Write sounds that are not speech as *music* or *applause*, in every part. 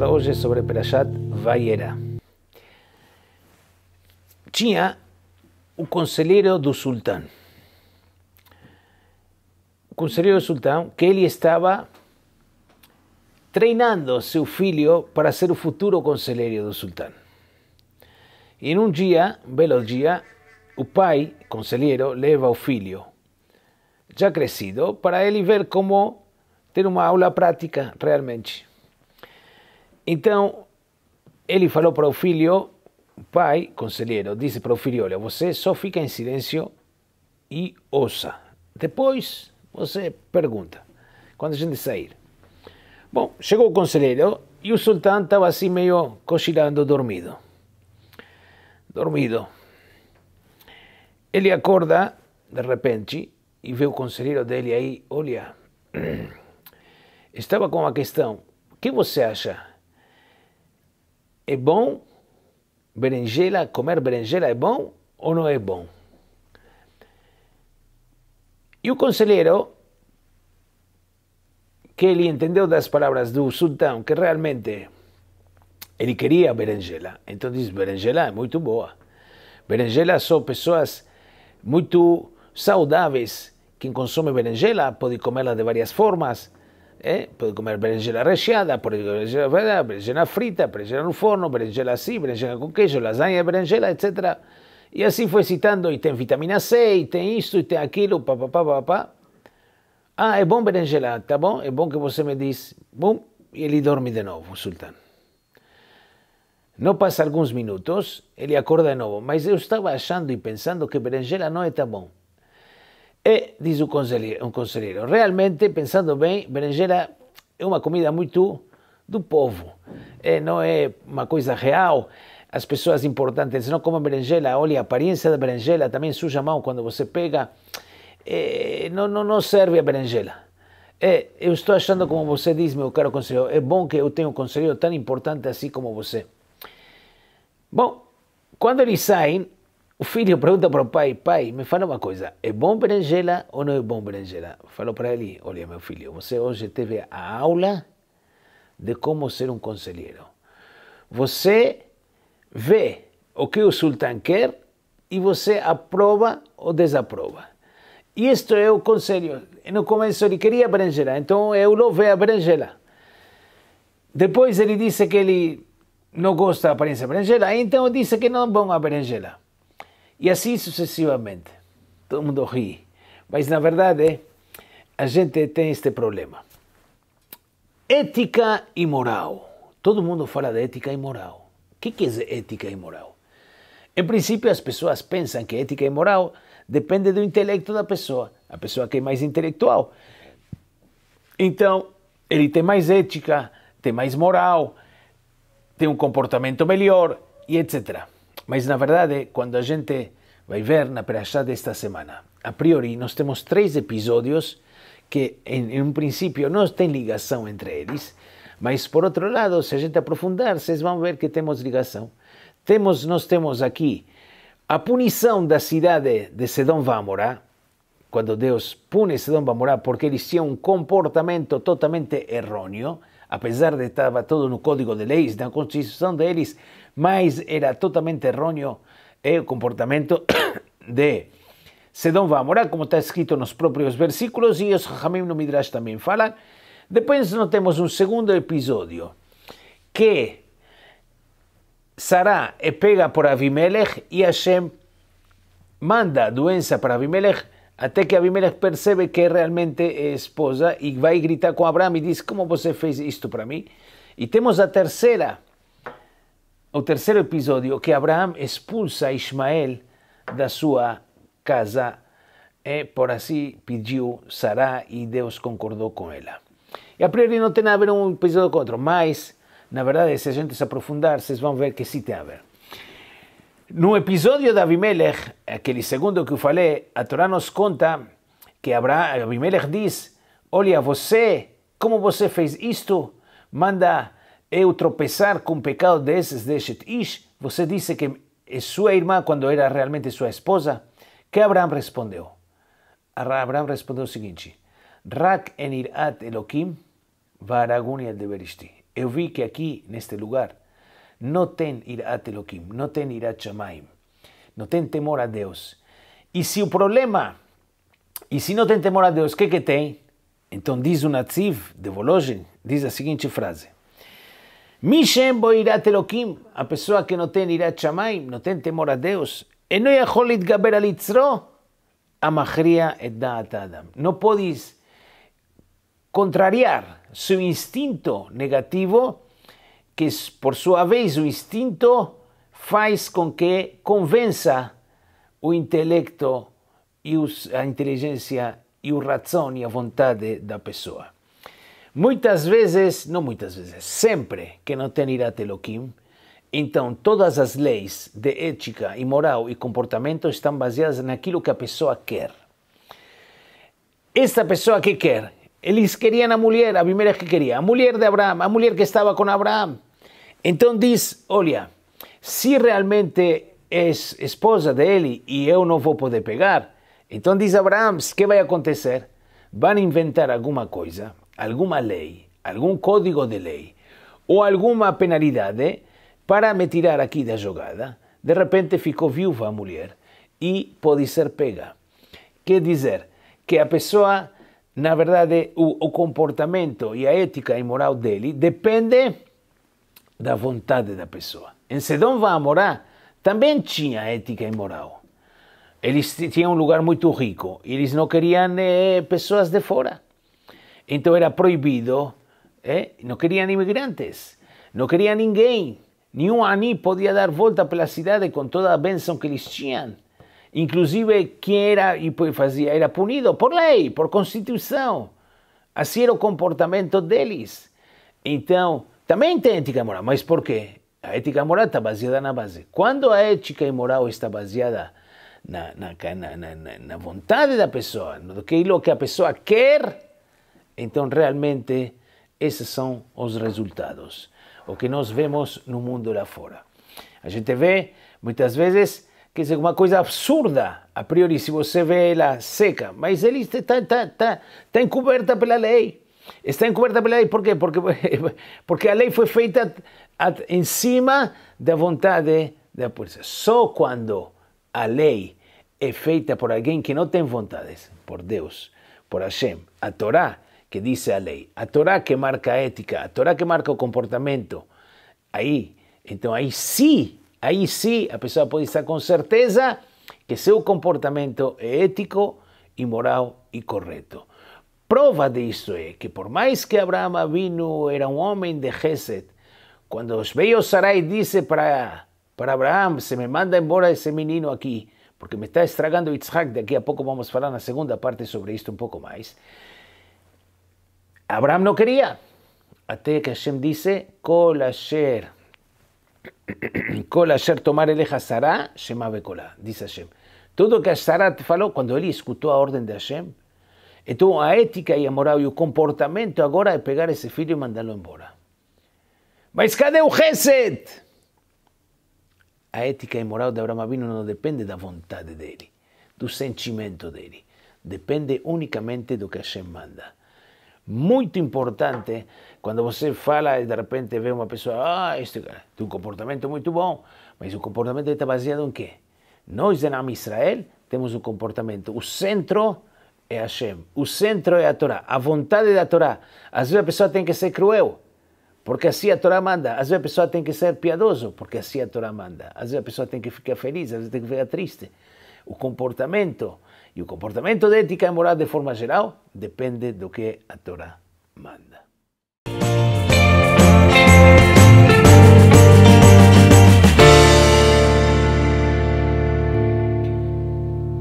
falar hoje é sobre Perashat Vayera. Tinha o conselheiro do sultão. O conselheiro do sultão, que ele estava treinando seu filho para ser o futuro conselheiro do sultão. E num dia, um belo dia, o pai, conselheiro, leva o filho, já crescido, para ele ver como ter uma aula prática realmente. Então, ele falou para o filho, pai, conselheiro, disse para o filho, olha, você só fica em silêncio e ouça. Depois, você pergunta, quando a gente sair. Bom, chegou o conselheiro e o sultão estava assim meio cochilando, dormido. Dormido. Ele acorda, de repente, e vê o conselheiro dele aí, olha, *clears throat* estava com uma questão, o que você acha? é bom berinjela, comer berinjela é bom ou não é bom? E o conselheiro, que ele entendeu das palavras do sultão que realmente ele queria berinjela, então diz: berinjela é muito boa. Berinjela são pessoas muito saudáveis. Quem consome berinjela pode comê-la de várias formas. ¿eh? Puedo comer berenjena recheada, berenjena, frita, berenjena frita, en el forno, berenjena así, berenjena con queso, lasaña de berenjena, etc. Y así fue citando, y tiene vitamina C, y tiene esto, y tiene aquello, pa, pa, pa, pa, pa. Ah, es bom berenjena, ¿está bom? Es bom que usted me diga. Bom, y él dorme de nuevo, sultán. No pasa algunos minutos, él acorda de nuevo, mas yo estaba achando y pensando que berenjena no está bom. E, é, diz um conselheiro, um conselheiro realmente, pensando bem, berinjela é uma comida muito do povo, é, não é uma coisa real. As pessoas importantes não comem berinjela, olha, a aparência da berinjela também suja a mão quando você pega. É, não, não, não serve a berinjela. É, eu estou achando, como você diz, meu caro conselheiro, é bom que eu tenha um conselheiro tão importante assim como você. Bom, quando eles saem, o filho pergunta para o pai: Pai, me fala uma coisa, é bom berinjela ou não é bom berinjela? Falou para ele: Olha, meu filho, você hoje teve a aula de como ser um conselheiro. Você vê o que o sultão quer e você aprova ou desaprova. E Isto é o conselho. No começo ele queria berinjela, então eu louvei a berinjela. Depois ele disse que ele não gosta da aparência da berinjela, então disse que não é bom a berinjela. E assim sucessivamente. Todo mundo ri. Mas na verdade, a gente tem este problema. Ética e moral. Todo mundo fala de ética e moral. O que é ética e moral? Em princípio, as pessoas pensam que ética e moral depende do intelecto da pessoa. A pessoa que é mais intelectual. Então, ele tem mais ética, tem mais moral, tem um comportamento melhor e etc. Mas na verdade, quando a gente vai ver na Perashá desta semana, a priori nós temos três episódios que em, em um princípio não tem ligação entre eles, mas por outro lado, se a gente aprofundar, vocês vão ver que temos ligação. Temos, nós temos aqui a punição da cidade de Sedom Vamorá, quando Deus pune Sedom Vamorá porque eles tinham um comportamento totalmente errôneo, apesar de estar todo no Código de Leis, na Constituição deles, mas era totalmente errôneo é, o comportamento *coughs* de Sedom morar como está escrito nos próprios versículos, e os Hamim no Midrash também falam. Depois nós temos um segundo episódio, que Sará é pega por Avimelech e Hashem manda a doença para Avimelech, até que Abimeleque percebe que é realmente é esposa e vai gritar com Abraão e diz: Como você fez isto para mim? E temos a terceira, o terceiro episódio, que Abraão expulsa Ismael da sua casa e por assim pediu Sará e Deus concordou com ela. E a priori não tem nada a ver um episódio com outro, mas na verdade, se a gente se aprofundar, vocês vão ver que sim tem a ver. No episódio de Abimelech, aquele segundo que eu falei, a Torá nos conta que Abimelech diz: Olha, você, como você fez isto? Manda eu tropeçar com o pecado desses, deste Ish. Você disse que é sua irmã, quando era realmente sua esposa. Que Abraão respondeu? Abraão respondeu o seguinte: Rak enirat Elohim, varagunia de Eu vi que aqui, neste lugar, não tem irat Elohim, não tem irat Shamaim, não tem temor a Deus. E se o problema, e se não tem temor a Deus, o que que tem? Então diz o Nativ de Volozhin, diz a seguinte frase. Mishem bo irat Elohim, a pessoa que não tem irat Shamaim, não tem temor a Deus, e não יכול להתגבר על יצרו, המכריע את דעת adam Não podes contrariar seu instinto negativo que por sua vez o instinto faz com que convença o intelecto e os, a inteligência e a razão e a vontade da pessoa. Muitas vezes, não muitas vezes, sempre que não tem Irat Teloquim, então todas as leis de ética e moral e comportamento estão baseadas naquilo que a pessoa quer. Esta pessoa que quer? Eles queriam a mulher, a primeira que queria, a mulher de Abraão, a mulher que estava com Abraão. Então diz: Olha, se realmente és esposa dele e eu não vou poder pegar, então diz Abraão: O que vai acontecer? Vão inventar alguma coisa, alguma lei, algum código de lei ou alguma penalidade para me tirar aqui da jogada. De repente ficou viúva a mulher e pode ser pega. Quer dizer que a pessoa, na verdade, o, o comportamento e a ética e moral dele depende da vontade da pessoa. Em Sedom Vamorá também tinha ética e moral. Eles tinham um lugar muito rico e eles não queriam eh, pessoas de fora. Então era proibido, eh? não queriam imigrantes, não queriam ninguém. Nenhum ani podia dar volta pela cidade com toda a bênção que eles tinham. Inclusive, quem era e fazia era punido por lei, por constituição. Assim era o comportamento deles. Então, também tem ética moral, mas por quê? A ética moral está baseada na base. Quando a ética e moral está baseada na, na, na, na vontade da pessoa, no que a pessoa quer, então realmente esses são os resultados. O que nós vemos no mundo lá fora. A gente vê muitas vezes que é uma coisa absurda, a priori, se você vê ela seca, mas ele está, está, está, está encoberta pela lei. Está encubierta la ley? por qué? Porque, *laughs* la ley fue fue feita encima la voluntad de la policía. Solo cuando la ley es feita por alguien que no tiene voluntades, por Dios, por Hashem, a Torá que dice la ley, a Torá que marca ética, a Torá que marca comportamiento, ahí, entonces ahí sí, ahí sí, a pesar puede estar con certeza que su comportamiento es ético y moral y correcto. Prova esto es que, por mais que Abraham vino era un hombre de Geset, quando veio Sarai e disse para, para Abraham Se me manda embora ese menino aquí, porque me está estragando de aquí a poco vamos a falar la segunda parte sobre isto un pouco mais. Abraham no quería, Até que Hashem dice, *clears throat* Todo lo tomar eleja Sará, Shema Dice Hashem. Tudo que a te falou, cuando él escutou a orden de Hashem, Então a ética e a moral e o comportamento agora é pegar esse filho e mandá-lo embora. Mas cadê o Hesed? A ética e moral de Abraão Avinu não depende da vontade dele, do sentimento dele. Depende unicamente do que Hashem manda. Muito importante, quando você fala e de repente vê uma pessoa, ah, este cara tem um comportamento muito bom, mas o comportamento está baseado em quê? Nós, Nam Israel, temos um comportamento, o centro é Hashem, o centro é a Torá, a vontade da Torá. Às vezes a pessoa tem que ser cruel, porque assim a Torá manda. Às vezes a pessoa tem que ser piedoso, porque assim a Torá manda. Às vezes a pessoa tem que ficar feliz, às vezes tem que ficar triste. O comportamento e o comportamento de ética e moral de forma geral depende do que a Torá manda.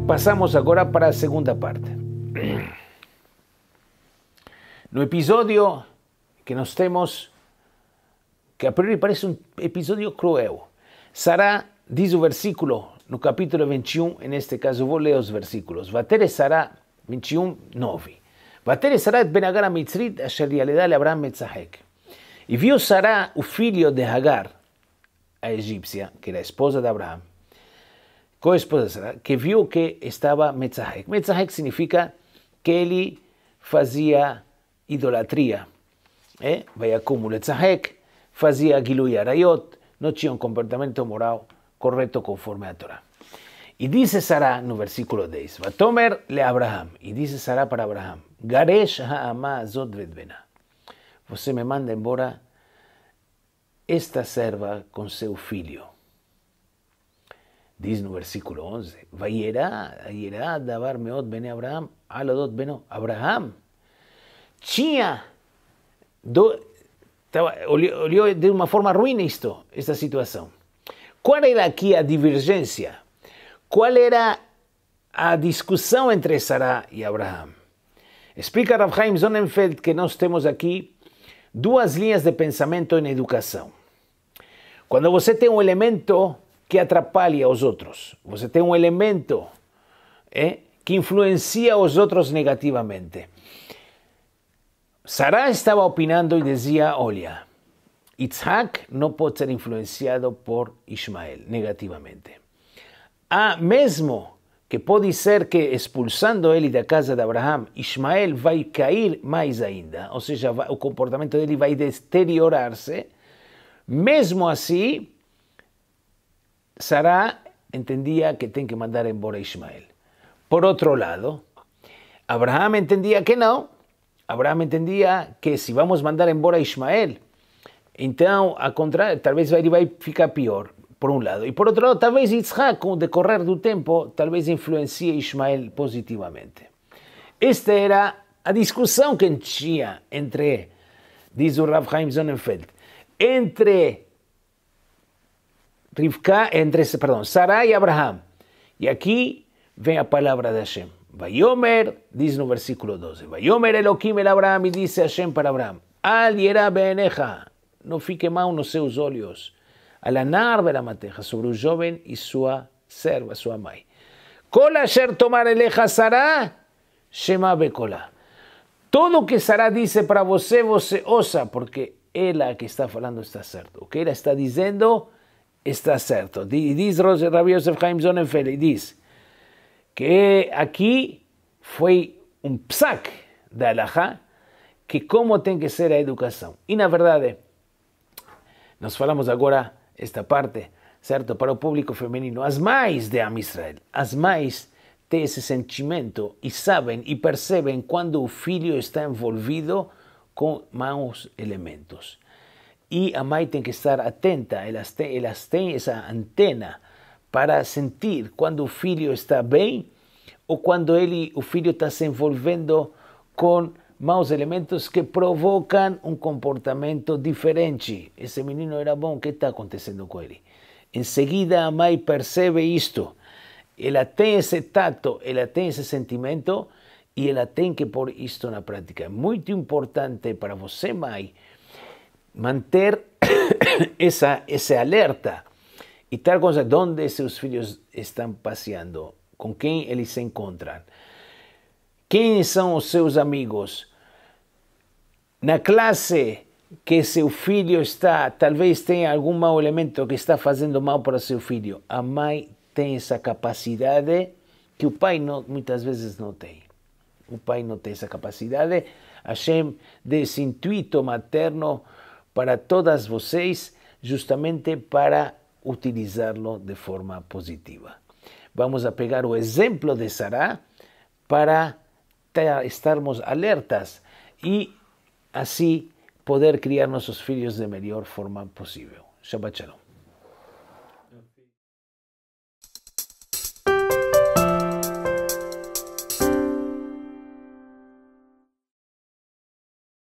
Passamos agora para a segunda parte. Un episodio que nos tenemos, que a priori parece un episodio cruel, Sara dice un versículo, no capítulo 21, en este caso voy a leer los versículos, Vatere Sarah 21, 9. Vatere Sarah, et ben Agar a Mitzrit, a yaleda le Abraham Metzahek. Y vio Sarah, o filho de Hagar, a egípcia, que era esposa de Abraham, coesposa de Sarah, que vio que estaba Metzahek. Metzahek significa que él hacía idolatría. ¿eh? Vaya cúmulo gilu y Arayot, no tenía un comportamiento moral correcto conforme a Torá. Y dice Sara el versículo 10, va tomarle le Abraham, y dice Sara para Abraham, Garesh ha'ama azot ¿Vos Você me manda embora esta serva su seu Dice en el versículo 11, Vayerá, irá, davar meot bene Abraham, alodot beno Abraham. tinha do, olhou, olhou de uma forma ruim isto, esta situação. Qual era aqui a divergência? Qual era a discussão entre Sara e Abraham? Explica Rav Haim Sonnenfeld que nós temos aqui duas linhas de pensamento na educação. Quando você tem um elemento que atrapalha os outros, você tem um elemento é, que influencia os outros negativamente. Sarah estaba opinando y decía, Olia, Isaac no puede ser influenciado por Ismael negativamente. Ah, mesmo que puede ser que expulsando él de la casa de Abraham, Ismael a caer más ainda, o sea, el comportamiento de él va a deteriorarse. Mesmo así, Sara entendía que tiene que mandar embora Ismael. Por otro lado, Abraham entendía que no, Abraham entendía que si vamos a mandar embora a Ismael, então, a contra talvez vez a ficar pior, por un lado. Y por otro lado, tal vez Isaac, correr del decorrer do tempo, talvez influencie Ismael positivamente. Esta era a discusión que tinha entre, dice o Rav Haim entre Rivka, entre, Sarah y Abraham. Y aquí vem a palabra de Hashem. Vayomer, dice en el versículo 12, Vayomer Elohim el Abraham y dice Hashem para Abraham, Al yera beneja, no fique más unos seus óleos, a la narve la mateja, sobre un joven y su serva, su amai. Cola tomar eleja Sara, Shema becola. Todo que Sara dice para vos, eh, vos eh, osa, porque ella que está hablando está cierto. O que ella está diciendo está cierto. Y dice Rabbi Yosef Haim Zonenfeld, dice, que aquí fue un psaque de Allah que cómo tiene que ser la educación y la verdad, eh, nos falamos agora esta parte, ¿cierto? Para el público femenino, as de Am Israel, as más ese ese sentimento y saben y perciben cuando filho está envolvido con maus elementos. Y a mãe tiene que estar atenta, ellas tienen esa antena para sentir cuando el filho está bien o cuando el o filho está se envolvendo con maus elementos que provocan un comportamiento diferente. Ese menino era bom, ¿qué que está acontecendo con él? Enseguida seguida, mãe percebe isto. Ela tem esse tato, ela tem esse sentimento e ela tem que pôr isto na práctica. Es muito importante para você, Mai manter *coughs* esa alerta e Targos onde seus filhos estão passeando, com quem eles se encontram, quem são os seus amigos. Na classe que seu filho está, talvez tenha algum mau elemento que está fazendo mal para seu filho. A mãe tem essa capacidade que o pai não, muitas vezes não tem. O pai não tem essa capacidade. Hashem deu intuito materno para todas vocês, justamente para utilizarlo de forma positiva. Vamos a pegar o ejemplo de Sara para estarmos alertas y así poder criar nuestros hijos de mejor forma posible. Shabbat Shalom.